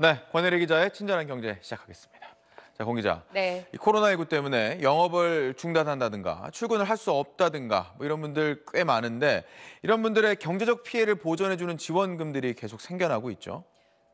네, 권혜리 기자의 친절한 경제 시작하겠습니다. 자, 공 기자. 네. 이 코로나19 때문에 영업을 중단한다든가 출근을 할 수 없다든가 뭐 이런 분들 꽤 많은데 이런 분들의 경제적 피해를 보전해주는 지원금들이 계속 생겨나고 있죠.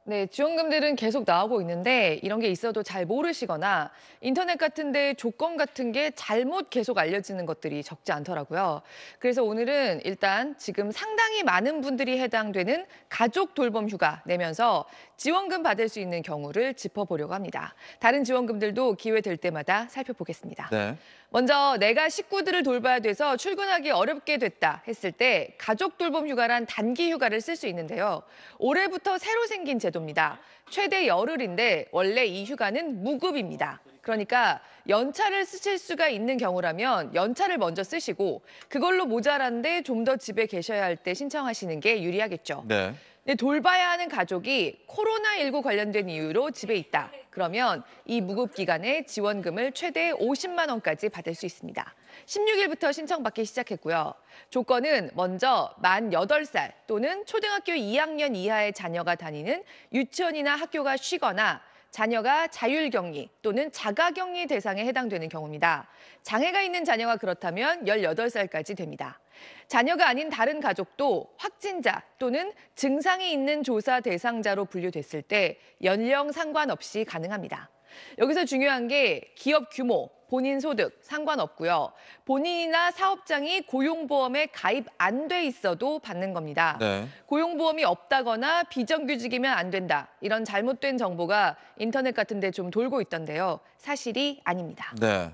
네, 지원금들은 계속 나오고 있는데 이런 게 있어도 잘 모르시거나 인터넷 같은데 조건 같은 게 잘못 계속 알려지는 것들이 적지 않더라고요. 그래서 오늘은 일단 지금 상당히 많은 분들이 해당되는 가족 돌봄 휴가 내면서 지원금 받을 수 있는 경우를 짚어보려고 합니다. 다른 지원금들도 기회 될 때마다 살펴보겠습니다. 네. 먼저 내가 식구들을 돌봐야 돼서 출근하기 어렵게 됐다 했을 때 가족 돌봄 휴가란 단기 휴가를 쓸 수 있는데요. 올해부터 새로 생긴 제도입니다. 최대 열흘인데 원래 이 휴가는 무급입니다. 그러니까 연차를 쓰실 수가 있는 경우라면 연차를 먼저 쓰시고 그걸로 모자란데 좀 더 집에 계셔야 할 때 신청하시는 게 유리하겠죠. 네. 네, 돌봐야 하는 가족이 코로나19 관련된 이유로 집에 있다. 그러면 이 무급 기간에 지원금을 최대 50만 원까지 받을 수 있습니다. 16일부터 신청받기 시작했고요. 조건은 먼저 만 8살 또는 초등학교 2학년 이하의 자녀가 다니는 유치원이나 학교가 쉬거나 자녀가 자율격리 또는 자가격리 대상에 해당되는 경우입니다. 장애가 있는 자녀가 그렇다면 18살까지 됩니다. 자녀가 아닌 다른 가족도 확진자 또는 증상이 있는 조사 대상자로 분류됐을 때 연령 상관없이 가능합니다. 여기서 중요한 게 기업 규모, 본인 소득 상관없고요. 본인이나 사업장이 고용보험에 가입 안 돼 있어도 받는 겁니다. 네. 고용보험이 없다거나 비정규직이면 안 된다. 이런 잘못된 정보가 인터넷 같은 데 좀 돌고 있던데요. 사실이 아닙니다. 네.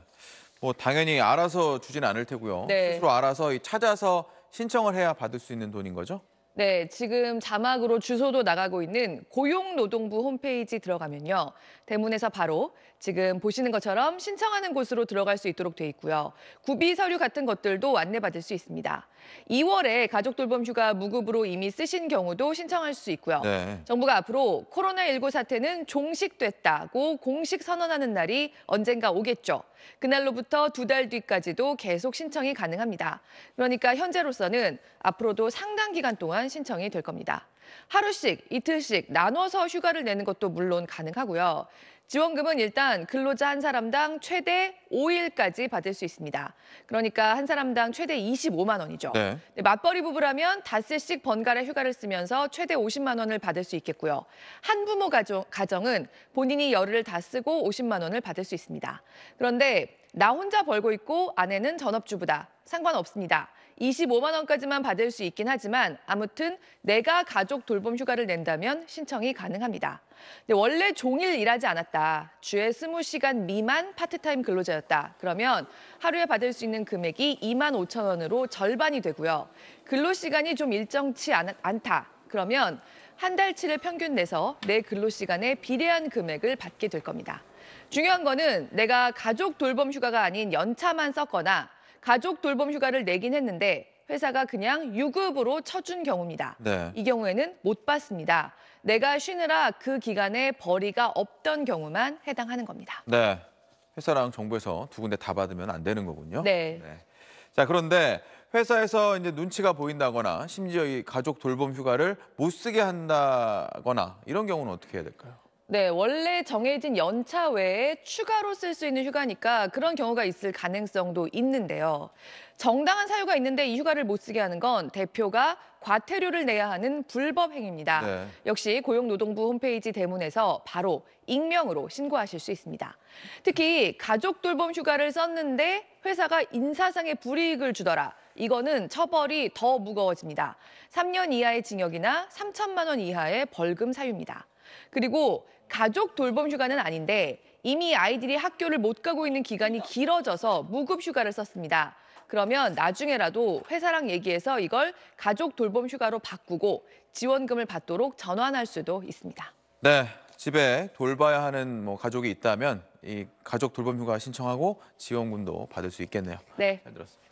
뭐 당연히 알아서 주진 않을 테고요. 네. 스스로 알아서 찾아서 신청을 해야 받을 수 있는 돈인 거죠? 네, 지금 자막으로 주소도 나가고 있는 고용노동부 홈페이지 들어가면요. 대문에서 바로 지금 보시는 것처럼 신청하는 곳으로 들어갈 수 있도록 돼 있고요. 구비 서류 같은 것들도 안내받을 수 있습니다. 2월에 가족 돌봄 휴가 무급으로 이미 쓰신 경우도 신청할 수 있고요. 네. 정부가 앞으로 코로나19 사태는 종식됐다고 공식 선언하는 날이 언젠가 오겠죠. 그날로부터 두 달 뒤까지도 계속 신청이 가능합니다. 그러니까 현재로서는 앞으로도 상당 기간 동안 휴가 신청이 될 겁니다. 하루씩, 이틀씩 나눠서 휴가를 내는 것도 물론 가능하고요. 지원금은 일단 근로자 한 사람당 최대 5일까지 받을 수 있습니다. 그러니까 한 사람당 최대 25만 원이죠. 네. 맞벌이 부부라면 닷새씩 번갈아 휴가를 쓰면서 최대 50만 원을 받을 수 있겠고요. 한 부모 가정, 가정은 본인이 열흘다 쓰고 50만 원을 받을 수 있습니다. 그런데 나 혼자 벌고 있고 아내는 전업주부다. 상관없습니다. 25만 원까지만 받을 수 있긴 하지만 아무튼 내가 가족 돌봄 휴가를 낸다면 신청이 가능합니다. 근데 네, 원래 종일 일하지 않았다. 주에 2 0 시간 미만 파트타임 근로자였다. 그러면 하루에 받을 수 있는 금액이 2만 5천 원으로 절반이 되고요. 근로 시간이 좀 일정치 않, 않다. 그러면 한 달치를 평균 내서 내 근로 시간에 비례한 금액을 받게 될 겁니다. 중요한 거는 내가 가족 돌봄 휴가가 아닌 연차만 썼거나 가족 돌봄 휴가를 내긴 했는데 회사가 그냥 유급으로 쳐준 경우입니다. 네. 이 경우에는 못 받습니다. 내가 쉬느라 그 기간에 벌이가 없던 경우만 해당하는 겁니다. 네. 회사랑 정부에서 두 군데 다 받으면 안 되는 거군요. 네. 네. 자, 그런데 회사에서 이제 눈치가 보인다거나 심지어 이 가족 돌봄 휴가를 못 쓰게 한다거나 이런 경우는 어떻게 해야 될까요? 네, 원래 정해진 연차 외에 추가로 쓸 수 있는 휴가니까 그런 경우가 있을 가능성도 있는데요. 정당한 사유가 있는데 이 휴가를 못 쓰게 하는 건 대표가 과태료를 내야 하는 불법 행위입니다. 네. 역시 고용노동부 홈페이지 대문에서 바로 익명으로 신고하실 수 있습니다. 특히 가족 돌봄 휴가를 썼는데 회사가 인사상의 불이익을 주더라. 이거는 처벌이 더 무거워집니다. 3년 이하의 징역이나 3천만 원 이하의 벌금 사유입니다. 그리고 가족 돌봄 휴가는 아닌데 이미 아이들이 학교를 못 가고 있는 기간이 길어져서 무급 휴가를 썼습니다. 그러면 나중에라도 회사랑 얘기해서 이걸 가족 돌봄 휴가로 바꾸고 지원금을 받도록 전환할 수도 있습니다. 네, 집에 돌봐야 하는 뭐 가족이 있다면 이 가족 돌봄 휴가 신청하고 지원금도 받을 수 있겠네요. 네. 잘 들었습니다.